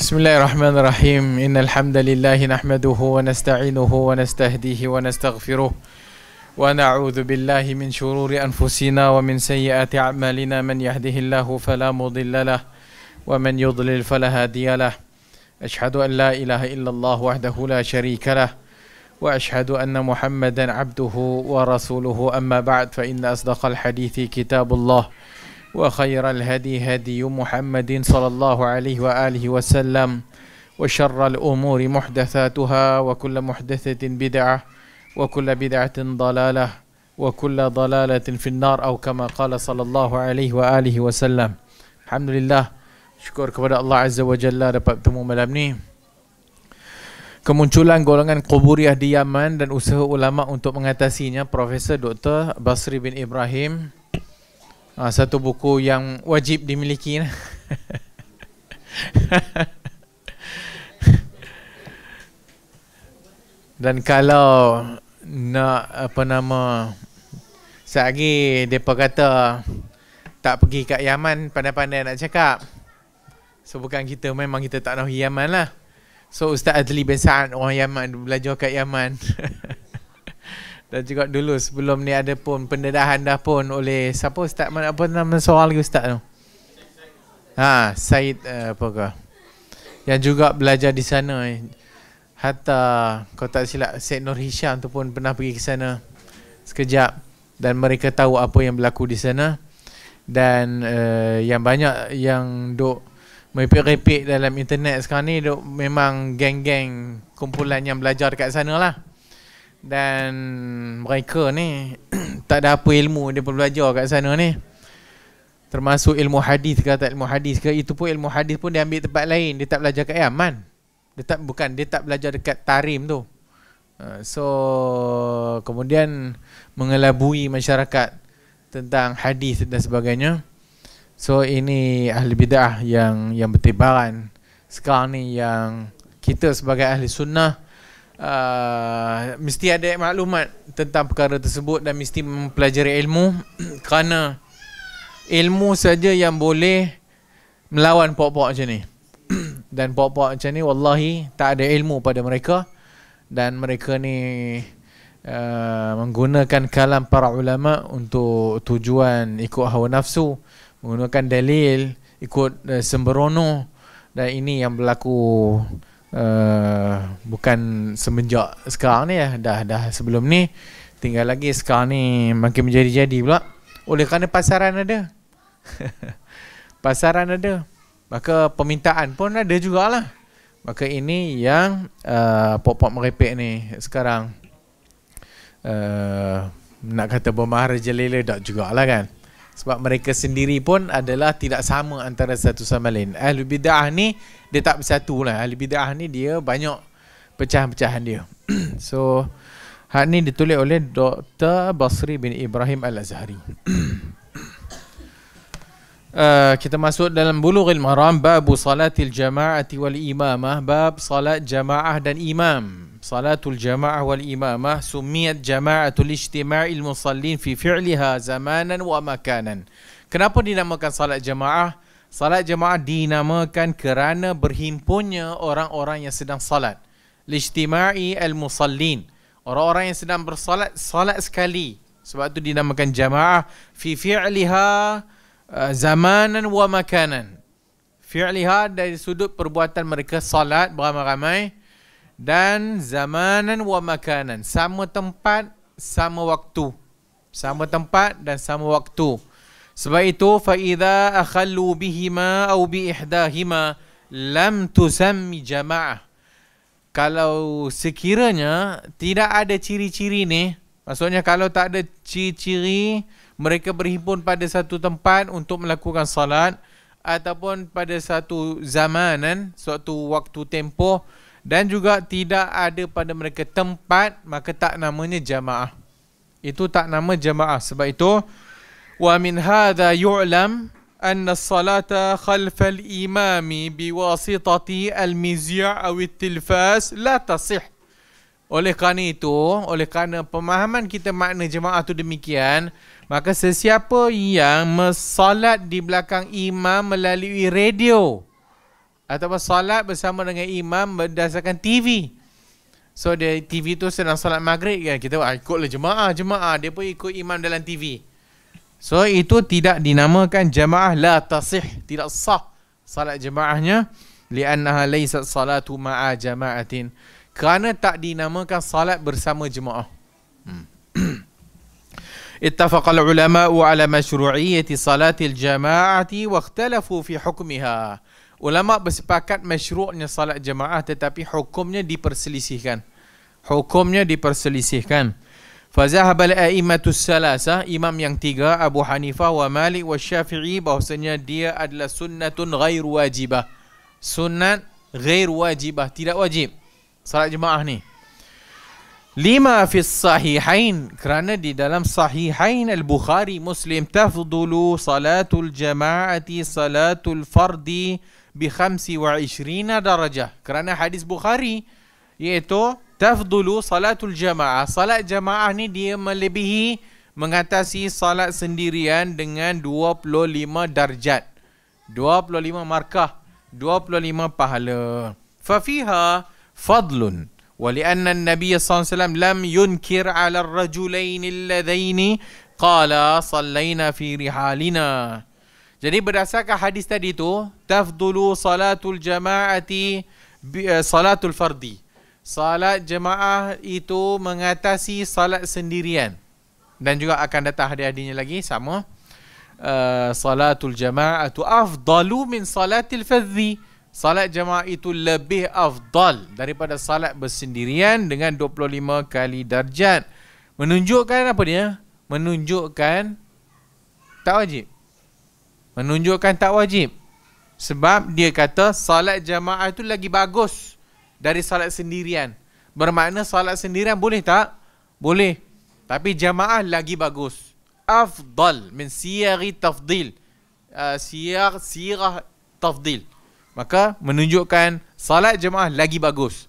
بسم الله الرحمن الرحيم إن الحمد لله نحمده ونستعينه ونستهديه ونستغفره ونعوذ بالله من شرور أنفسنا ومن سيئات أعمالنا من يهده الله فلا مضل له ومن يضلل فلا هادي له أشهد أن لا إله إلا الله وحده لا شريك له وأشهد أن محمدا عبده ورسوله أما بعد فإن أصدق الحديث كتاب الله وخير الهدي هدي محمد صلى الله عليه وآله وسلم وشر الأمور محدثاتها وكل محدثة بدعة وكل بدعة ضلالة وكل ضلالة في النار أو كما قال صلى الله عليه وآله وسلم الحمد لله شكر kepada الله عز وجل dapat bertemu malam ni kemunculan golongan Quburiyah di Yaman dan usaha ulama untuk mengatasinya Profesor Dr. Basri bin Ibrahim uh, satu buku yang wajib dimiliki lah. Dan kalau nak apa nama Sekejap lagi mereka kata Tak pergi kat Yaman pandai-pandai nak cakap So bukan kita memang kita tak tahu Yaman lah So Ustaz Adli bin Sa'ad orang Yaman belajar kat Yaman dan juga dulu sebelum ni ada pun pendedahan dah pun oleh siapa ustaz mana apa nama soal lagi ustaz tu ha Said uh, apa ke yang juga belajar di sana hatta kau tak silap Said Nur Hisham tu pun pernah pergi ke sana sekejap dan mereka tahu apa yang berlaku di sana dan uh, yang banyak yang duk merepek-repek dalam internet sekarang ni duk memang geng-geng kumpulan yang belajar dekat sana lah dan mereka ni tak ada apa ilmu dia pun belajar kat sana ni termasuk ilmu hadis ke tak ilmu hadis ke itu pun ilmu hadis pun dia ambil tempat lain dia tak belajar kat Yaman dia tak bukan dia tak belajar dekat Tarim tu ha, so kemudian mengelabui masyarakat tentang hadis dan sebagainya so ini ahli bidah yang yang bertebaran sekarang ni yang kita sebagai ahli sunnah Ah, mesti ada maklumat tentang perkara tersebut dan mesti mempelajari ilmu kerana ilmu saja yang boleh melawan pokok-pokok macam ni. dan pokok-pokok macam ni wallahi tak ada ilmu pada mereka dan mereka ni Uh, menggunakan kalam para ulama untuk tujuan ikut hawa nafsu menggunakan dalil ikut uh, sembrono dan ini yang berlaku Eh, bukan semenjak sekarang ni ya dah dah sebelum ni tinggal lagi sekarang ni makin menjadi-jadi pula oleh kerana pasaran ada pasaran ada maka permintaan pun ada jugalah maka ini yang uh, pop-pop merepek ni sekarang uh, nak kata bermahar jelela tak jugalah kan sebab mereka sendiri pun adalah tidak sama antara satu sama lain. Ahli bid'ah ni dia tak bersatu lah. Ahli bid'ah ni dia banyak pecahan-pecahan dia. so, hak ni ditulis oleh Dr. Basri bin Ibrahim Al-Azhari. uh, kita masuk dalam bulughil maram bab salatil jama'ati wal imamah bab salat jama'ah dan imam salatul jama'ah wal imamah summiyat jama'atul ijtima'il musallin fi fi'liha zamanan wa makanan. Kenapa dinamakan salat jama'ah? Salat jama'ah dinamakan kerana berhimpunnya orang-orang yang sedang salat. Lijtima'i al-musallin. Orang-orang yang sedang bersalat, salat sekali. Sebab itu dinamakan jama'ah. Fi fi'liha uh, zamanan wa makanan. Fi'liha dari sudut perbuatan mereka salat beramai-ramai. ramai dan zamanan wa makanan sama tempat sama waktu sama tempat dan sama waktu sebab itu fa idza akhallu bihima aw bi ihdahima lam tusammi jamaah kalau sekiranya tidak ada ciri-ciri ni maksudnya kalau tak ada ciri-ciri mereka berhimpun pada satu tempat untuk melakukan salat ataupun pada satu zamanan suatu waktu tempoh dan juga tidak ada pada mereka tempat maka tak namanya jamaah itu tak nama jamaah sebab itu wa min hadha yu'lam anna as-salata khalfa al-imami biwasitati al-mizya' aw at la tasih oleh kerana itu oleh kerana pemahaman kita makna jemaah itu demikian maka sesiapa yang mensolat di belakang imam melalui radio ataupun solat bersama dengan imam berdasarkan TV. So dia TV tu sedang solat maghrib kan. Kita ah, ikutlah jemaah, jemaah. Dia pun ikut imam dalam TV. So itu tidak dinamakan jemaah la tasih. Tidak sah solat jemaahnya. Liannaha laysat salatu ma'a jama'atin. Kerana tak dinamakan solat bersama jemaah. Hmm. ulama'u ala على مشروعية صلاة الجماعة واختلفوا fi حكمها. Ulama bersepakat mesyuruknya salat jemaah tetapi hukumnya diperselisihkan. Hukumnya diperselisihkan. Fazahab al-a'imatu salasa, imam yang tiga, Abu Hanifah wa Malik wa Syafi'i, bahasanya dia adalah sunnatun ghair wajibah. Sunnat ghair wajibah, tidak wajib. Salat jemaah ni. Lima fi sahihain kerana di dalam sahihain al-Bukhari Muslim tafdulu salatul jama'ati salatul fardi bi 25 darajah kerana hadis Bukhari iaitu tafdulu salatul jamaah salat jamaah ni dia melebihi mengatasi salat sendirian dengan 25 darjat 25 markah 25 pahala fa fiha fadlun ولأن النبي صلى الله عليه وسلم لم ينكر على الرجلين اللذين قال صلينا في رحالنا jadi berdasarkan hadis tadi tu, tafdulu salatul jama'ati eh, salatul fardi. Salat jemaah itu mengatasi salat sendirian. Dan juga akan datang hadiah-hadiahnya lagi sama. Uh, salatul jama'atu afdalu min salatil fardi. Salat jemaah itu lebih afdal daripada salat bersendirian dengan 25 kali darjat. Menunjukkan apa dia? Menunjukkan tak wajib menunjukkan tak wajib. Sebab dia kata salat jamaah itu lagi bagus dari salat sendirian. Bermakna salat sendirian boleh tak? Boleh. Tapi jamaah lagi bagus. Afdal min siyari tafdil. Uh, siyar, sirah tafdil. Maka menunjukkan salat jamaah lagi bagus.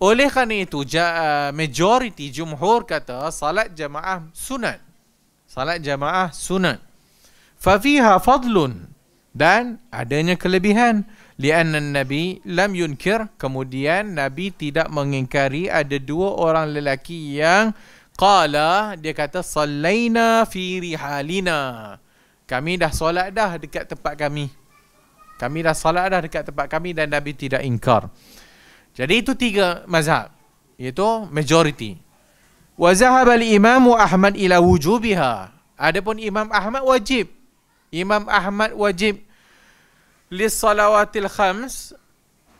Oleh kerana itu, ja, uh, majoriti jumhur kata salat jamaah sunat. Salat jamaah sunat. ففيها فضل dan adanya kelebihan لأن النبي لم ينكر kemudian Nabi tidak mengingkari ada dua orang lelaki yang qala dia kata sallaina fi rihalina kami dah solat dah dekat tempat kami kami dah solat dah dekat tempat kami dan Nabi tidak ingkar jadi itu tiga mazhab iaitu majority wa zahaba al-imam Ahmad ila wujubiha adapun Imam Ahmad wajib Imam Ahmad wajib lisalawatil khams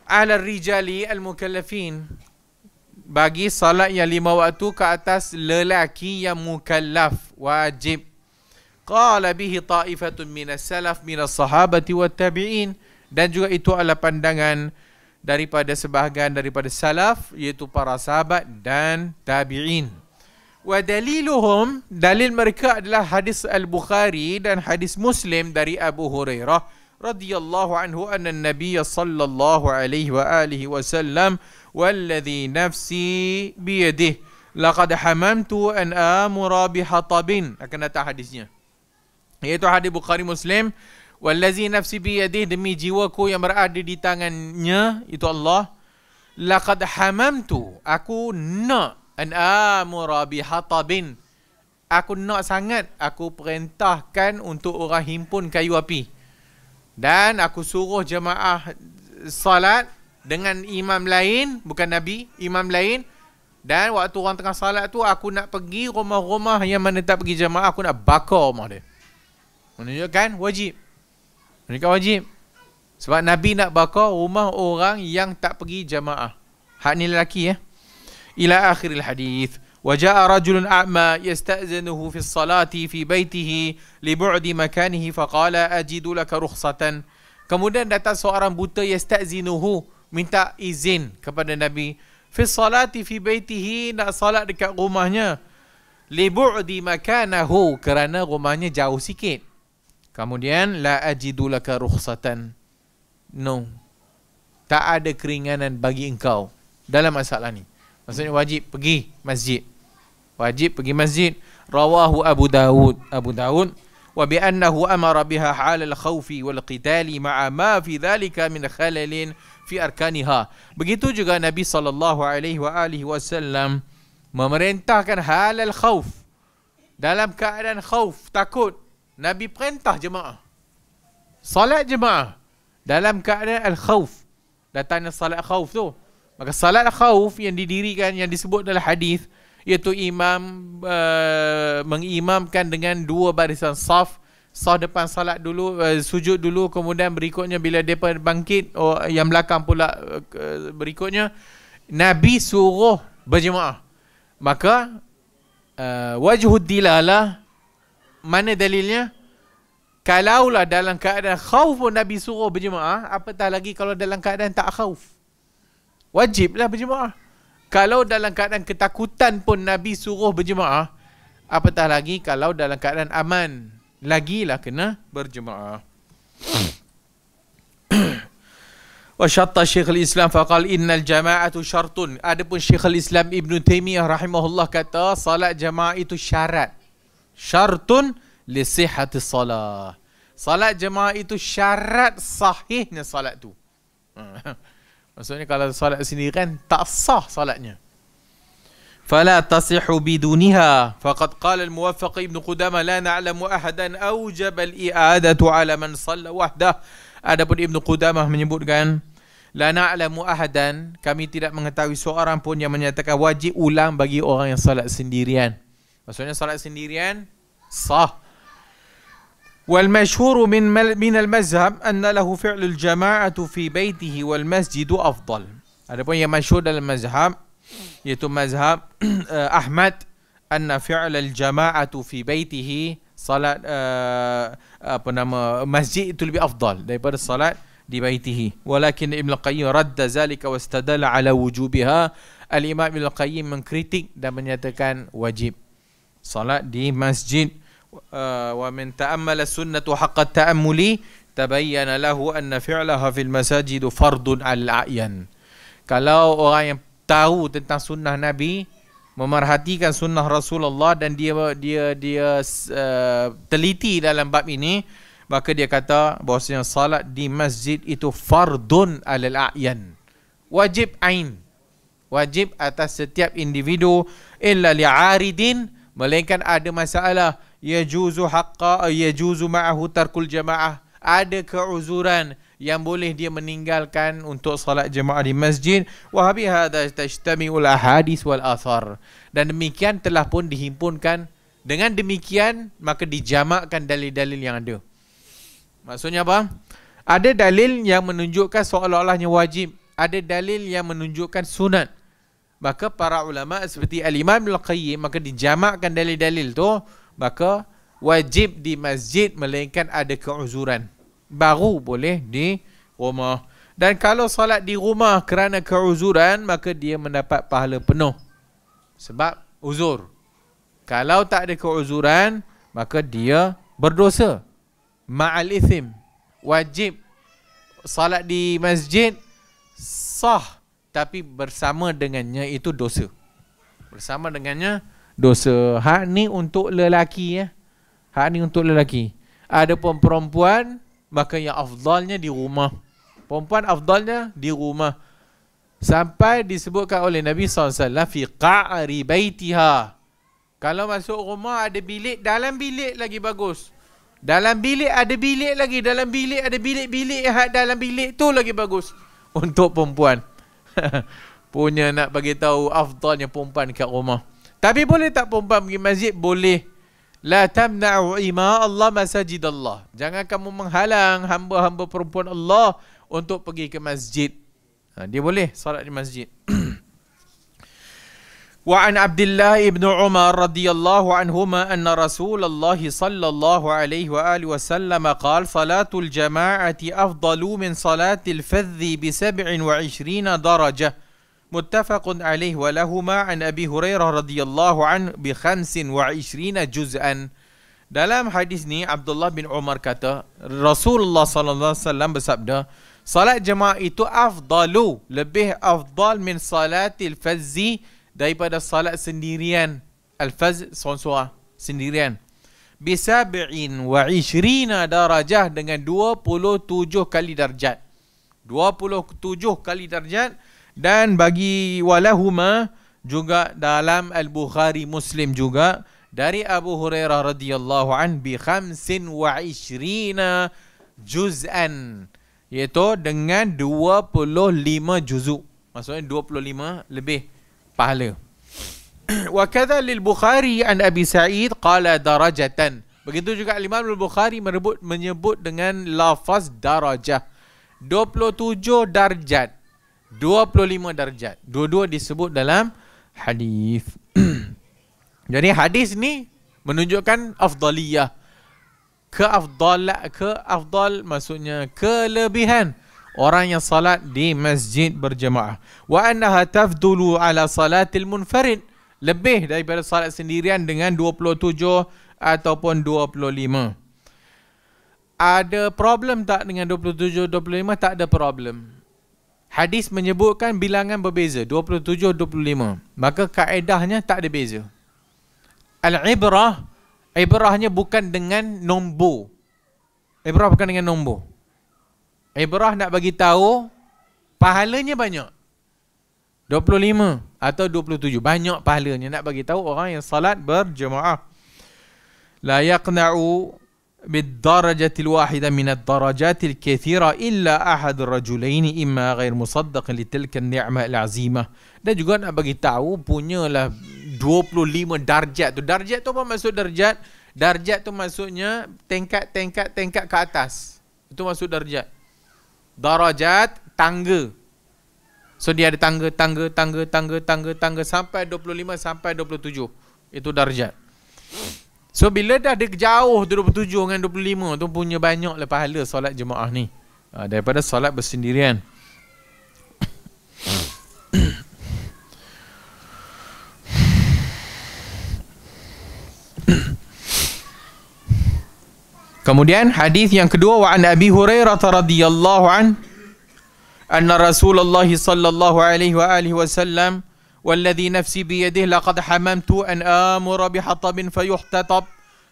ala rijali al mukallafin bagi salat yang lima waktu ke atas lelaki yang mukallaf wajib qala bihi taifatun min as-salaf min as-sahabati wat tabi'in dan juga itu adalah pandangan daripada sebahagian daripada salaf iaitu para sahabat dan tabi'in Wa daliluhum, dalil mereka adalah hadis Al-Bukhari dan hadis Muslim dari Abu Hurairah radhiyallahu anhu anna an-nabiy sallallahu alaihi wa alihi wa sallam walladhi nafsi biyadihi laqad hamamtu an amura bihatabin akan datang hadisnya iaitu hadis Bukhari Muslim walladhi nafsi biyadihi demi jiwaku yang berada di tangannya itu Allah laqad hamamtu aku nak an amura bi hatabin aku nak sangat aku perintahkan untuk orang himpun kayu api dan aku suruh jemaah salat dengan imam lain bukan nabi imam lain dan waktu orang tengah salat tu aku nak pergi rumah-rumah yang mana tak pergi jemaah aku nak bakar rumah dia menunjukkan kan? wajib menunjukkan wajib sebab nabi nak bakar rumah orang yang tak pergi jemaah hak ni lelaki ya eh? Ila إلى آخر الحديث وجاء رجل أعمى يستأذنه في الصلاة في بيته لبعد مكانه فقال أجد لك رخصة Kemudian datang seorang buta yastazinuhu minta izin kepada Nabi fi salati fi baitihi nak salat dekat rumahnya li bu'di makanahu kerana rumahnya jauh sikit. Kemudian la ajidu laka rukhsatan. No. Tak ada keringanan bagi engkau dalam masalah ni. Maksudnya wajib pergi masjid. Wajib pergi masjid. Rawahu Abu Dawud. Abu Dawud. Wa bi annahu amara biha halal khawfi wal qitali ma'a ma fi dhalika min khalalin fi arkaniha. Begitu juga Nabi sallallahu alaihi wa alihi wasallam memerintahkan halal khauf. Dalam keadaan khauf, takut. Nabi perintah jemaah. Salat jemaah. Dalam keadaan al-khauf. Datangnya salat khauf tu. Maka salat lah khauf yang didirikan yang disebut dalam hadis iaitu imam uh, mengimamkan dengan dua barisan saf saf depan salat dulu uh, sujud dulu kemudian berikutnya bila depa bangkit oh, yang belakang pula uh, berikutnya nabi suruh berjemaah maka uh, wajhud dilala mana dalilnya kalaulah dalam keadaan khauf nabi suruh berjemaah apatah lagi kalau dalam keadaan tak khauf wajiblah berjemaah. Kalau dalam keadaan ketakutan pun Nabi suruh berjemaah, apatah lagi kalau dalam keadaan aman. Lagilah kena berjemaah. Wa syatta Syekhul Islam faqal innal jama'atu syartun. Adapun syekh Islam Ibn Taimiyah rahimahullah kata salat jama'ah itu syarat. Syartun li sihhati salat. Salat jama'ah itu syarat sahihnya salat tu. Maksudnya kalau solat sendirian tak sah solatnya. Fala tasihu bidunha. Faqad qala al-Muwaffaq ibn Qudamah la na'lamu ahadan awjaba al-i'adatu 'ala man salla wahdah. Adapun Ibn Qudamah menyebutkan la na'lamu ahadan kami tidak mengetahui seorang pun yang menyatakan wajib ulang bagi orang yang solat sendirian. Maksudnya solat sendirian sah. والمشهور من من المذهب أن له فعل الجماعة في بيته والمسجد أفضل. هذا بون يمشهور المذهب يتم مذهب أحمد أن فعل الجماعة في بيته صلاة apa nama masjid itu lebih afdal daripada salat di baitihi walakin ibn al-qayyim radda zalika wastadala ala wujubiha al-imam ibn al-qayyim mengkritik dan menyatakan wajib salat di masjid ومن تأمل السنة حق التأمل تبين له أن فعلها في المساجد فرض على الأعين kalau orang yang tahu tentang sunnah Nabi memerhatikan sunnah Rasulullah dan dia dia dia uh, teliti dalam bab ini maka dia kata bahawa salat di masjid itu fardun alal a'yan wajib ain wajib atas setiap individu illa li'aridin melainkan ada masalah yajuzu haqqa eh, yajuzu ma'ahu tarkul jamaah ada keuzuran yang boleh dia meninggalkan untuk salat jemaah di masjid wa bi hadza tajtami'u al hadis wal athar dan demikian telah pun dihimpunkan dengan demikian maka dijamakkan dalil-dalil yang ada maksudnya apa ada dalil yang menunjukkan seolah-olahnya wajib ada dalil yang menunjukkan sunat maka para ulama seperti al-imam al-qayyim maka dijamakkan dalil-dalil tu maka wajib di masjid melainkan ada keuzuran baru boleh di rumah dan kalau solat di rumah kerana keuzuran maka dia mendapat pahala penuh sebab uzur kalau tak ada keuzuran maka dia berdosa ma'al ithim wajib solat di masjid sah tapi bersama dengannya itu dosa bersama dengannya dosa. Hak ni untuk lelaki ya. Hak ni untuk lelaki. Adapun perempuan maka yang afdalnya di rumah. Perempuan afdalnya di rumah. Sampai disebutkan oleh Nabi SAW Fi qa'ri baitiha Kalau masuk rumah ada bilik Dalam bilik lagi bagus Dalam bilik ada bilik lagi Dalam bilik ada bilik-bilik hak Dalam bilik tu lagi bagus Untuk perempuan Punya nak bagi tahu afdalnya perempuan kat rumah tapi boleh tak perempuan pergi masjid? Boleh. La tamna'u ima Allah masajid Allah. Jangan kamu menghalang hamba-hamba perempuan Allah untuk pergi ke masjid. Ha, dia boleh salat di masjid. Wa an Abdullah ibn Umar radhiyallahu anhuma anna Rasulullah sallallahu alaihi wa alihi wa sallam qala salatul jama'ati afdalu min salatil fadhi bi 27 darajah متفق عليه ولهما عن أبي هريرة رضي الله عنه بخمس وعشرين جزءا Dalam hadis ni Abdullah bin Umar kata Rasulullah sallallahu alaihi wasallam bersabda salat jemaah itu afdalu lebih afdal min salatil fazzi daripada salat sendirian al faz sonsua sendirian bi sab'in wa 20 darajah dengan 27 kali darjat 27 kali darjat dan bagi walahuma juga dalam al-Bukhari Muslim juga dari Abu Hurairah radhiyallahu an bi 25 juz'an iaitu dengan 25 juzuk maksudnya 25 lebih pahala wa kadha lil bukhari an abi sa'id qala darajatan begitu juga Imam al-Bukhari menyebut menyebut dengan lafaz darajah 27 darjat 25 darjat. Dua-dua disebut dalam hadis. Jadi hadis ni menunjukkan afdaliyah. Ke afdal ke afdal maksudnya kelebihan orang yang salat di masjid berjemaah. Wa annaha tafdulu ala salatil munfarid lebih daripada salat sendirian dengan 27 ataupun 25. Ada problem tak dengan 27 25 tak ada problem. Hadis menyebutkan bilangan berbeza 27 25. Maka kaedahnya tak ada beza. Al-ibrah ibrahnya bukan dengan nombor. Ibrah bukan dengan nombor. Ibrah nak bagi tahu pahalanya banyak. 25 atau 27 banyak pahalanya nak bagi tahu orang yang salat berjemaah. La yaqna'u بالدرجة الواحدة من الدرجات الكثيرة إلا أحد الرجلين إما غير مصدق لتلك النعمة العظيمة dan juga nak bagi tahu punyalah 25 darjat tu darjat tu apa maksud darjat darjat tu maksudnya tingkat tingkat tingkat ke atas itu maksud darjat darajat tangga so dia ada tangga tangga tangga tangga tangga tangga sampai 25 sampai 27 itu darjat So bila dah dia jauh 27 dengan 25 tu punya banyak lah pahala solat jemaah ni. Uh, daripada solat bersendirian. Kemudian hadis yang kedua wa an Abi Hurairah radhiyallahu an anna Rasulullah sallallahu alaihi wa alihi wasallam والذي نفسي بيده لقد حممت أن آمر بحطب فيحتطب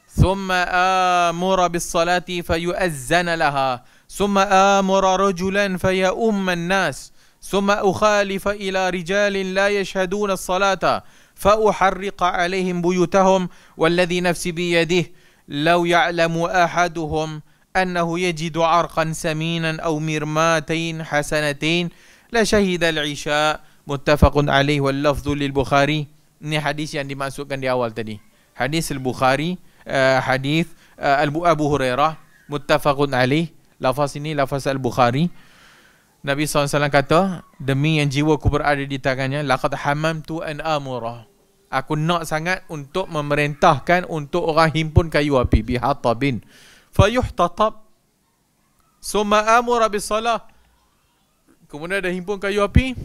ثم آمر بالصلاة فيؤذن لها ثم آمر رجلا فيؤم الناس ثم أخالف إلى رجال لا يشهدون الصلاة فأحرق عليهم بيوتهم والذي نفسي بيده لو يعلم أحدهم أنه يجد عرقا سمينا أو مرماتين حسنتين لشهد العشاء muttafaqun alaih wal lafzu lil bukhari ni hadis yang dimasukkan di awal tadi hadis eh, eh, al bukhari uh, hadis uh, abu hurairah muttafaqun alaih lafaz ini lafaz al bukhari Nabi SAW kata, demi yang jiwa ku berada di tangannya, laqad hamamtu an amura. Aku nak sangat untuk memerintahkan untuk orang himpun kayu api bihatabin. Fayuhtatab. Suma amura bisalah. Kemudian dah himpun kayu api,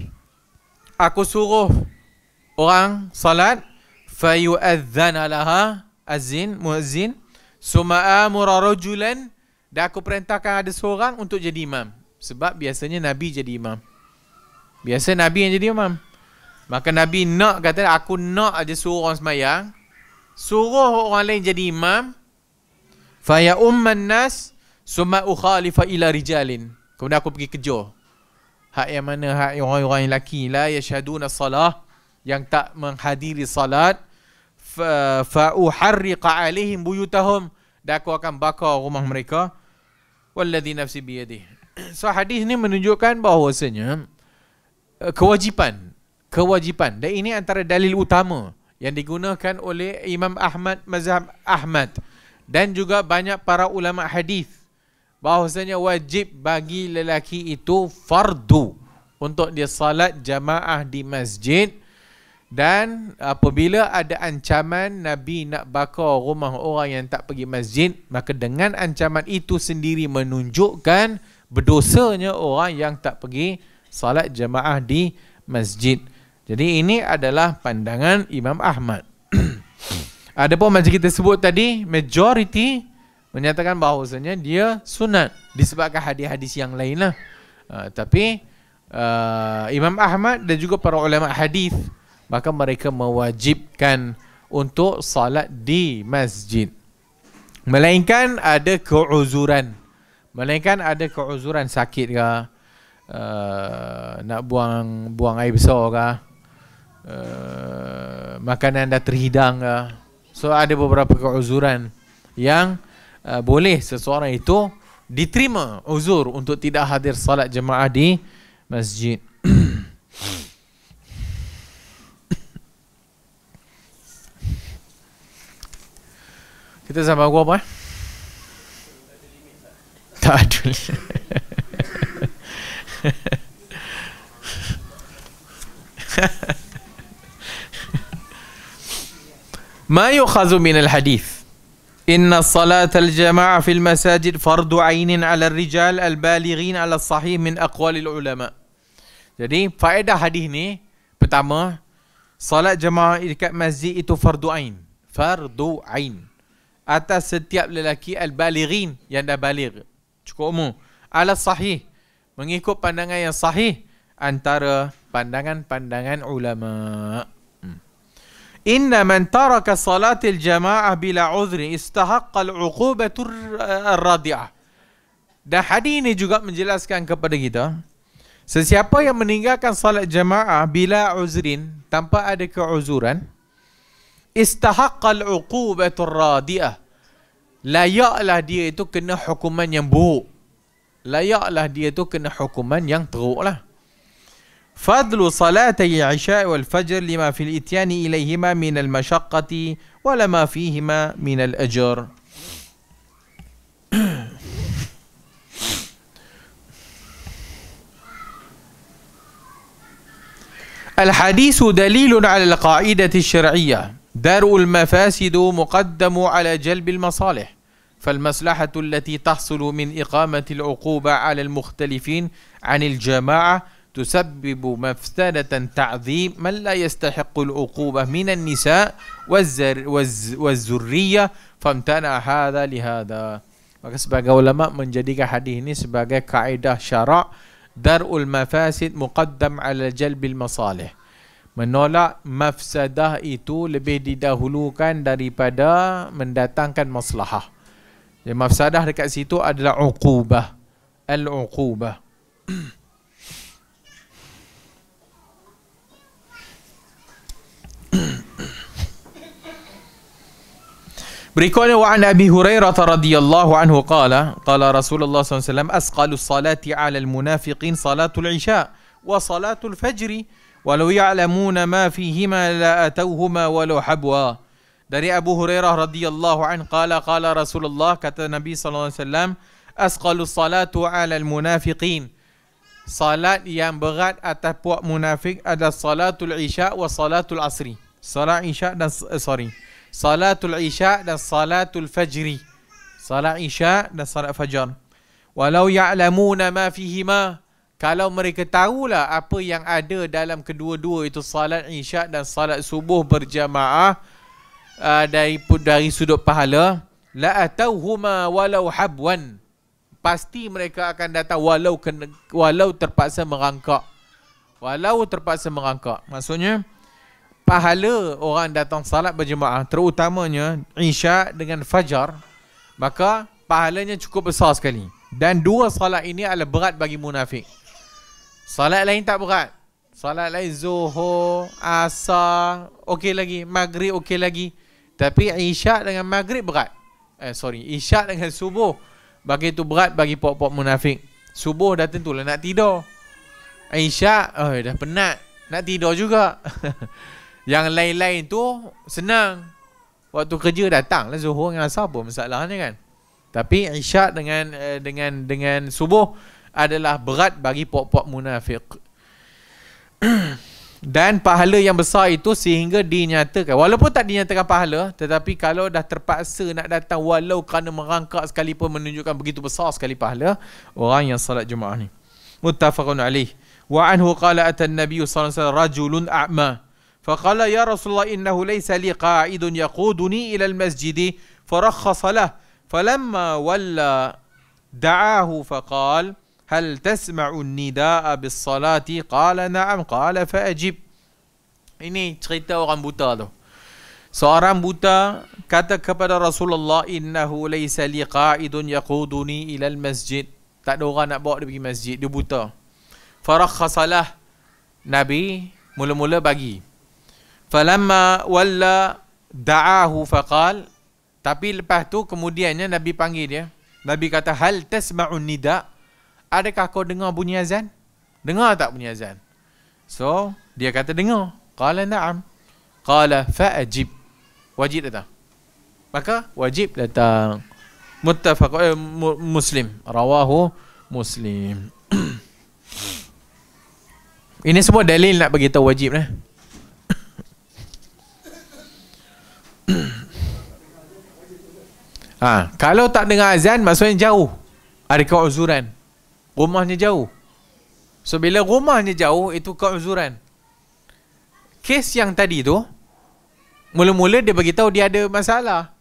aku suruh orang salat fa yu'adzan laha azin muazzin summa amura rajulan dan aku perintahkan ada seorang untuk jadi imam sebab biasanya nabi jadi imam biasa nabi yang jadi imam maka nabi nak kata aku nak aja suruh orang sembahyang suruh orang lain jadi imam fa ya umman nas summa ukhalifa ila rijalin kemudian aku pergi ke Hak yang mana hak orang-orang yang lelaki la yashaduna salah yang tak menghadiri salat fa uharriqa alaihim buyutahum dan aku akan bakar rumah mereka wallazi nafsi bi So hadis ni menunjukkan bahawasanya eh, kewajipan kewajipan dan ini antara dalil utama yang digunakan oleh Imam Ahmad mazhab Ahmad dan juga banyak para ulama hadis bahawasanya wajib bagi lelaki itu fardu untuk dia salat jamaah di masjid dan apabila ada ancaman Nabi nak bakar rumah orang yang tak pergi masjid maka dengan ancaman itu sendiri menunjukkan berdosanya orang yang tak pergi salat jamaah di masjid. Jadi ini adalah pandangan Imam Ahmad. Adapun macam kita sebut tadi majoriti menyatakan bahawasanya dia sunat disebabkan hadis-hadis yang lainlah. Uh, tapi uh, Imam Ahmad dan juga para ulama hadis maka mereka mewajibkan untuk salat di masjid. Melainkan ada keuzuran. Melainkan ada keuzuran sakit ke uh, ah, nak buang buang air besar ke uh, makanan dah terhidang ke. So ada beberapa keuzuran yang Eh, boleh seseorang itu diterima uzur untuk tidak hadir salat jemaah di masjid. Kita sama gua apa? Eh? Tak ada limit. Ma yukhazu min al-hadith إن صلاة الجماعة في المساجد فرض عين على الرجال البالغين على sahih min أقوال ulama. Jadi faedah hadis ni pertama salat jemaah dekat masjid itu fardu ain. Fardu ain atas setiap lelaki al-balighin yang dah baligh. Cukup umur. Ala sahih mengikut pandangan yang sahih antara pandangan-pandangan ulama. Inna man ترك صلاة الجماعة bila عذر استحق العقوبة الرادعة Dan hadis ini juga menjelaskan kepada kita Sesiapa yang meninggalkan salat jemaah bila uzrin tanpa ada keuzuran istahaqqal uqubatu radiah layaklah dia itu kena hukuman yang buruk layaklah dia itu kena hukuman yang teruklah فضل صلاتي العشاء والفجر لما في الاتيان اليهما من المشقه ولما فيهما من الاجر الحديث دليل على القاعده الشرعيه درء المفاسد مقدم على جلب المصالح فالمصلحه التي تحصل من اقامه العقوبه على المختلفين عن الجماعه تسبب مفسدة تعظيم من لا يستحق العقوبة من النساء والزر والز والزرية فامتنع هذا لهذا Maka sebagai ulama menjadikan hadis ini sebagai kaedah syarak darul mafasid muqaddam ala jalbil masalih. Menolak mafsadah itu lebih didahulukan daripada mendatangkan maslahah. Jadi mafsadah dekat situ adalah uqubah. Al-uqubah. Berikutnya wa an Abi Hurairah radhiyallahu anhu qala qala Rasulullah SAW asqalu salati 'ala al-munafiqin salatul isya wa salatul fajr walau ya'lamuna ma fihima la atauhuma walau habwa dari Abu Hurairah radhiyallahu an qala qala Rasulullah kata Nabi SAW asqalu salatu 'ala al-munafiqin salat yang berat atas puak munafik adalah salatul isyak wa salatul asri. Salat isyak dan eh, sorry. Salatul isyak dan salatul fajri. Salat isyak dan salat fajar. Walau ya'lamuna ma fihima. Kalau mereka tahulah apa yang ada dalam kedua-dua itu salat isyak dan salat subuh berjamaah uh, dari dari sudut pahala la atauhuma walau habwan pasti mereka akan datang walau kena, walau terpaksa merangkak. Walau terpaksa merangkak. Maksudnya pahala orang datang salat berjemaah terutamanya Isya dengan Fajar maka pahalanya cukup besar sekali. Dan dua salat ini adalah berat bagi munafik. Salat lain tak berat. Salat lain Zuhur, Asar, okey lagi, Maghrib okey lagi. Tapi Isyak dengan Maghrib berat. Eh sorry, Isyak dengan Subuh bagi tu berat bagi pok-pok munafik. Subuh dah tentulah nak tidur. Aisyah, eh, oh, dah penat. Nak tidur juga. yang lain-lain tu senang. Waktu kerja datang lah Zuhur dengan Asar pun masalahnya kan. Tapi Aisyah dengan eh, dengan dengan subuh adalah berat bagi pok-pok munafik. dan pahala yang besar itu sehingga dinyatakan walaupun tak dinyatakan pahala tetapi kalau dah terpaksa nak datang walau kerana merangkak sekalipun menunjukkan begitu besar sekali pahala orang yang salat jumaat ni muttafaqun Alih. wa anhu qala atan nabiy sallallahu alaihi rajulun a'ma فقال Ya رسول الله إنه Li لي Yaquduni Ilal Masjidi. المسجد فرخص له فلما ولى دعاه هل تسمع النداء بالصلاة قال نعم قال فأجب ini cerita orang buta tu seorang buta kata kepada Rasulullah innahu laysa li qa'idun yaquduni ila al masjid tak ada orang nak bawa dia pergi masjid dia buta farakhasalah nabi mula-mula bagi falamma walla da'ahu faqal tapi lepas tu kemudiannya nabi panggil dia nabi kata hal tasma'un nida' adakah kau dengar bunyi azan? Dengar tak bunyi azan? So, dia kata dengar. Qala na'am. Qala fa'ajib. Wajib datang. Maka wajib datang. Muttafaq eh, Muslim. Rawahu Muslim. Ini semua dalil nak bagi tahu wajib lah. ha, kalau tak dengar azan maksudnya jauh. Ada keuzuran rumahnya jauh. So bila rumahnya jauh itu kau keuzuran. Kes yang tadi tu mula-mula dia bagi tahu dia ada masalah.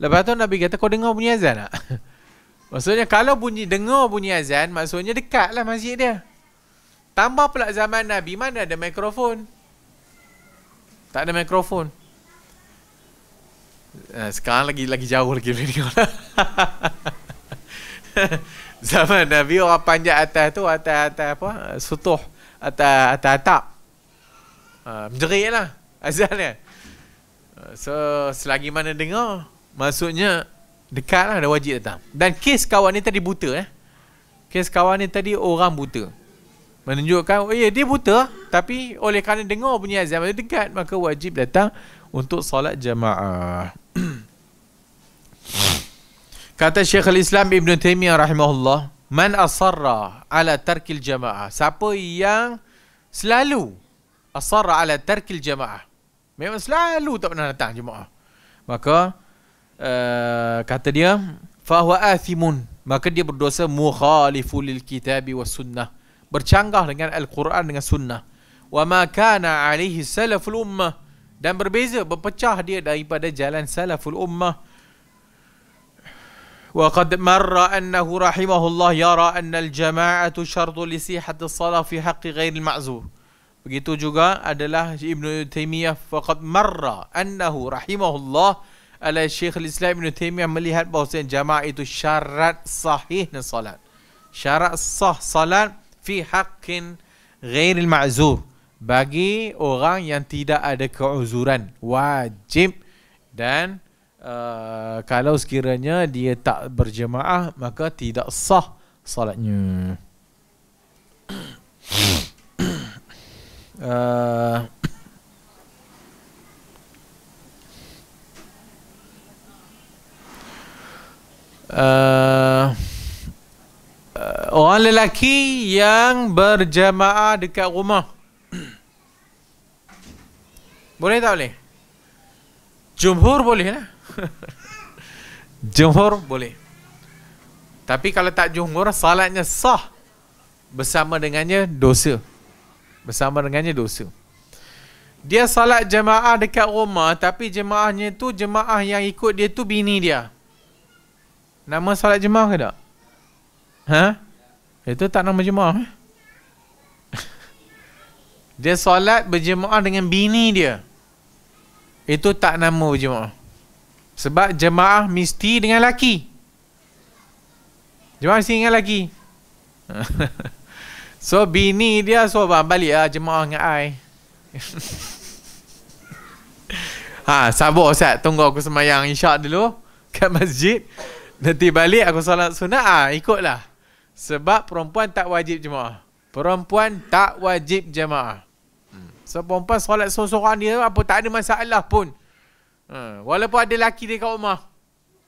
Lepas tu Nabi kata kau dengar bunyi azan tak? maksudnya kalau bunyi dengar bunyi azan maksudnya dekatlah masjid dia. Tambah pula zaman Nabi mana ada mikrofon. Tak ada mikrofon. Eh, sekarang lagi lagi jauh lagi ni. zaman Nabi orang panjat atas tu atas atas apa eh, sutuh atas atas atap ha, menjerit lah azan dia eh, so selagi mana dengar maksudnya dekat lah ada wajib datang dan kes kawan ni tadi buta eh. kes kawan ni tadi orang buta menunjukkan oh ya dia buta tapi oleh kerana dengar punya azan dekat maka wajib datang untuk solat jemaah Kata Syekhul Islam Ibn Taymiyyah rahimahullah, man asarra ala tarkil jamaah. Siapa yang selalu asarra ala tarkil jamaah. Memang selalu tak pernah datang jemaah. Maka uh, kata dia fahuwa athimun. Maka dia berdosa mukhalifu Kitab kitabi sunnah. Bercanggah dengan al-Quran dengan sunnah. Wa ma kana alaihi salaful ummah dan berbeza berpecah dia daripada jalan salaful ummah. وقد مر أنه رحمه الله يرى أن الجماعة شرط لصحة الصلاة في hak غير المعذور Begitu juga adalah Ibn Taymiyah faqad marra annahu rahimahullah ala Syekh Islam Ibn Taymiyah melihat bahawa jamaah itu syarat sahihnya salat. Syarat sah salat fi haqqin ghairil ma'zur. Bagi orang yang tidak ada keuzuran, wajib dan Eh, kalau sekiranya dia tak berjemaah maka tidak sah salatnya. uh, eh, Uh, eh, uh, orang lelaki yang berjemaah dekat rumah Boleh tak boleh? Jumhur boleh lah jumhur boleh. Tapi kalau tak jumhur, salatnya sah. Bersama dengannya dosa. Bersama dengannya dosa. Dia salat jemaah dekat rumah tapi jemaahnya tu jemaah yang ikut dia tu bini dia. Nama salat jemaah ke tak? Ha? Itu eh, tak nama jemaah. Eh? dia salat berjemaah dengan bini dia. Itu tak nama berjemaah. Sebab jemaah mesti dengan laki. Jemaah mesti dengan laki. so bini dia so balik lah jemaah dengan ai. ha, sabar Ustaz, tunggu aku semayang isyak dulu ke masjid. Nanti balik aku solat sunat ah, ha, ikutlah. Sebab perempuan tak wajib jemaah. Perempuan tak wajib jemaah. Hmm. So perempuan solat sorang-sorang dia apa tak ada masalah pun. Ha, walaupun ada laki dia kat rumah.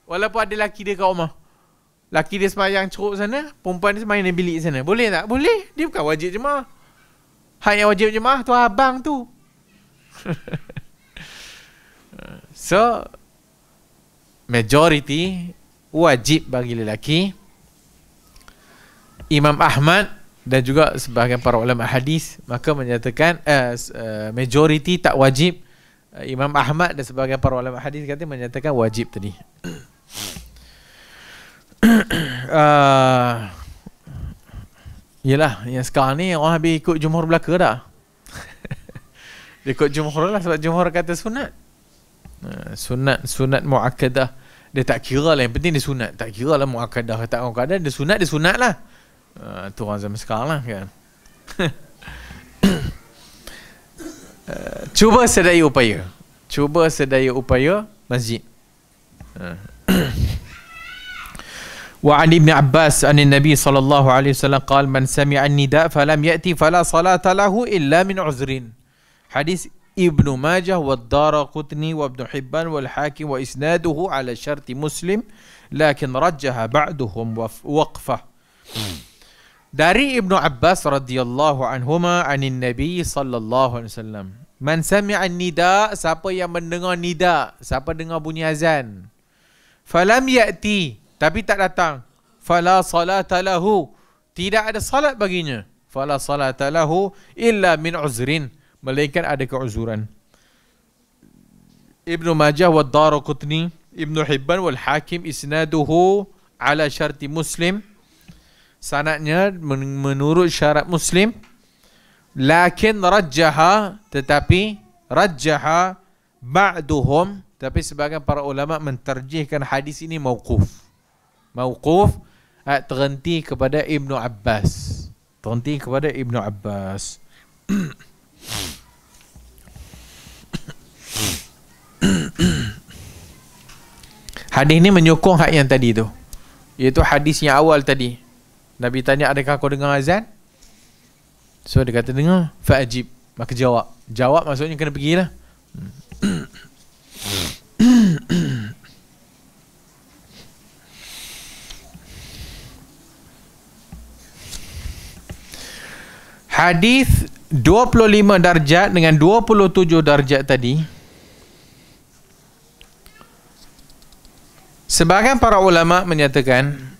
Walaupun ada laki dia kat rumah. Laki dia semayang ceruk sana, perempuan dia semayang di bilik sana. Boleh tak? Boleh. Dia bukan wajib jemaah. Hak yang wajib jemaah tu abang tu. so, majority wajib bagi lelaki. Imam Ahmad dan juga sebahagian para ulama hadis maka menyatakan uh, eh, uh, eh, majoriti tak wajib Eh, Imam Ahmad dan sebagian para ulama hadis kata menyatakan wajib tadi. uh, yelah, yang sekarang ni orang habis ikut jumhur belaka dah. ikut jumhur lah sebab jumhur kata sunat. Ah, sunat sunat mu'akadah Dia tak kira lah yang penting dia sunat Tak kira lah mu'akadah tak orang kadah Dia sunat dia sunat lah uh, Tu orang zaman sekarang lah kan uh, cuba sedaya upaya. Cuba sedaya upaya masjid. وعن ابن عباس أن النبي صلى الله عليه وسلم قال من سمع النداء فلم يأتي فلا صلاة له إلا من عذر حديث ابن ماجه والدار قطني وابن حبان والحاكم وإسناده على شرط مسلم لكن رجح بعدهم وقفه dari Ibnu Abbas radhiyallahu anhuma anin Nabi sallallahu alaihi wasallam. Man sami'a nida, siapa yang mendengar nida, siapa dengar bunyi azan. Falam ya'ti, tapi tak datang. Fala salata lahu, tidak ada salat baginya. Fala salata lahu illa min uzrin, melainkan ada keuzuran. Ibn Majah wa Dara Qutni, Ibn Hibban wal Hakim isnaduhu ala syarti Muslim sanadnya menurut syarat muslim lakin rajjaha tetapi rajjaha ba'duhum tapi sebagian para ulama menterjihkan hadis ini mauquf mauquf eh, terhenti kepada Ibnu Abbas terhenti kepada Ibnu Abbas hadis ini menyokong hak yang tadi tu iaitu hadis yang awal tadi Nabi tanya adakah kau dengar azan? So dia kata dengar. Fa'ajib. Maka jawab. Jawab maksudnya kena pergi lah. Hadis 25 darjat dengan 27 darjat tadi Sebagian para ulama menyatakan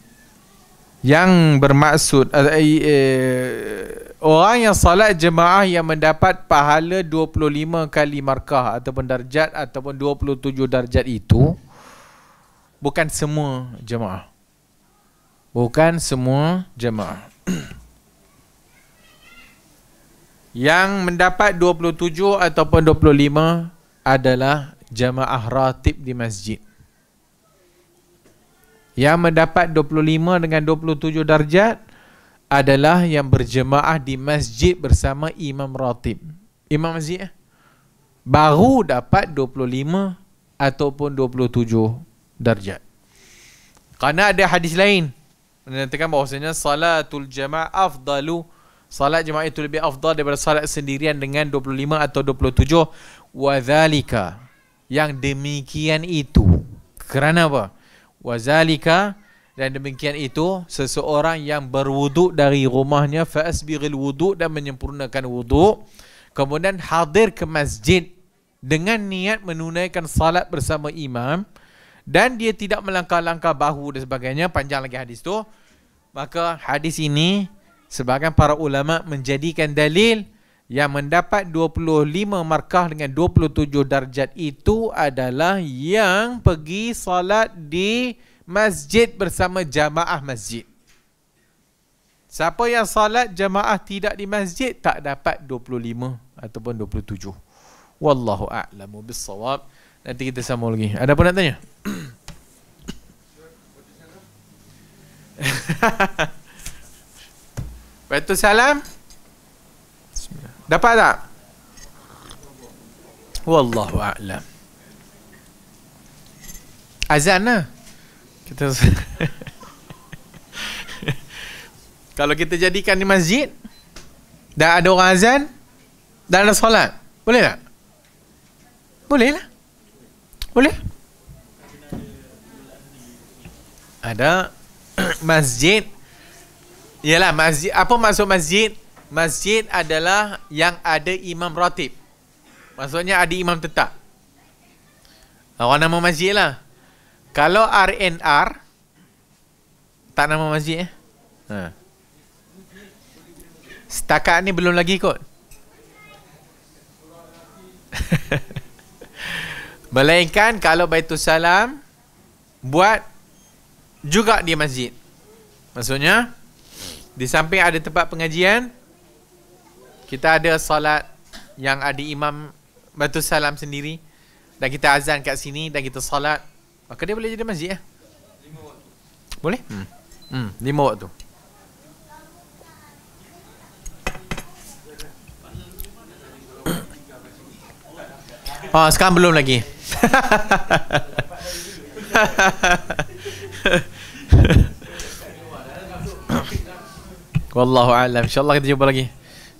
yang bermaksud uh, uh, orang yang salat jemaah yang mendapat pahala 25 kali markah ataupun darjat ataupun 27 darjat itu bukan semua jemaah bukan semua jemaah yang mendapat 27 ataupun 25 adalah jemaah ratib di masjid yang mendapat 25 dengan 27 darjat adalah yang berjemaah di masjid bersama Imam Ratib. Imam masjid eh? baru dapat 25 ataupun 27 darjat. Kerana ada hadis lain menentukan bahawasanya salatul jama' afdalu salat jemaah itu lebih afdal daripada salat sendirian dengan 25 atau 27 wa yang demikian itu kerana apa Wazalika dan demikian itu seseorang yang berwuduk dari rumahnya fa'asbiril wuduk dan menyempurnakan wuduk kemudian hadir ke masjid dengan niat menunaikan salat bersama imam dan dia tidak melangkah-langkah bahu dan sebagainya panjang lagi hadis tu maka hadis ini sebagian para ulama menjadikan dalil yang mendapat 25 markah dengan 27 darjat itu adalah yang pergi salat di masjid bersama jamaah masjid. Siapa yang salat jamaah tidak di masjid tak dapat 25 ataupun 27. Wallahu a'lamu bissawab. Nanti kita sama lagi. Ada apa nak tanya? Betul salam. Dapat tak? Wallahu a'lam. Azan lah. Kita Kalau kita jadikan di masjid dan ada orang azan dan ada solat, boleh tak? Boleh lah. Boleh. Ada masjid Yalah masjid Apa maksud masjid Masjid adalah yang ada imam ratib. Maksudnya ada imam tetap. Orang nama masjid lah. Kalau RNR, tak nama masjid eh. Ha. Setakat ni belum lagi kot. Melainkan kalau Baitul Salam buat juga di masjid. Maksudnya, di samping ada tempat pengajian, kita ada solat yang ada imam batu salam sendiri dan kita azan kat sini dan kita solat maka dia boleh jadi masjid ya? boleh hmm. hmm lima waktu Oh, sekarang belum lagi. Wallahu a'lam. Insya-Allah kita jumpa lagi.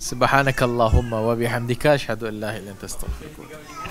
سبحانك اللهم وبحمدك أشهد أن لا إله إلا أنت أستغفرك